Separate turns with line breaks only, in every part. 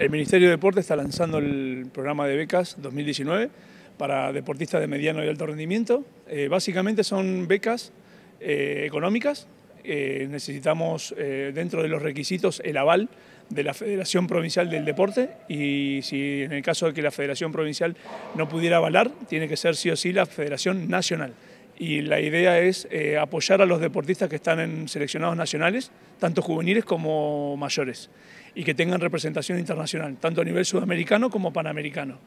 El Ministerio de Deporte está lanzando
el programa de becas 2019 para deportistas de mediano y alto rendimiento. Eh, básicamente son becas eh, económicas. Eh, necesitamos dentro de los requisitos el aval de la Federación Provincial del Deporte y si en el caso de que la Federación Provincial no pudiera avalar, tiene que ser sí o sí la Federación Nacional y la idea es eh, apoyar a los deportistas que están en seleccionados nacionales, tanto juveniles como mayores, y que tengan representación internacional, tanto a nivel sudamericano como panamericano.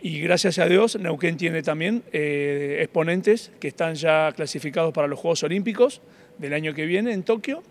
Y gracias a Dios, Neuquén tiene también eh, exponentes que están ya clasificados para los Juegos Olímpicos del año que viene en Tokio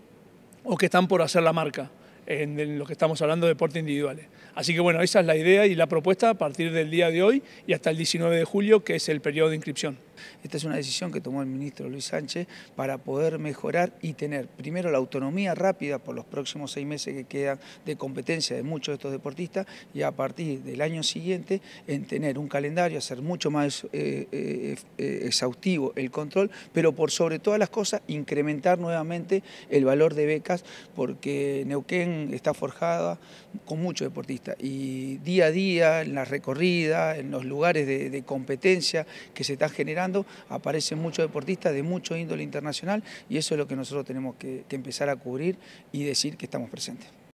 o que están por hacer la marca en lo que estamos hablando de deportes individuales. Así que bueno, esa
es la idea y la propuesta a partir del día de hoy y hasta el 19 de julio, que es el periodo de inscripción. Esta es una decisión que tomó el ministro Luis Sánchez para poder mejorar y tener primero la autonomía rápida por los próximos seis meses que quedan de competencia de muchos de estos deportistas y a partir del año siguiente en tener un calendario, hacer mucho más eh, eh, eh, exhaustivo el control, pero por sobre todas las cosas incrementar nuevamente el valor de becas porque Neuquén está forjada con muchos deportistas y día a día en las recorridas, en los lugares de, de competencia que se está generando, aparecen muchos deportistas de mucho índole internacional y eso es lo que nosotros tenemos que empezar a cubrir y decir que estamos presentes.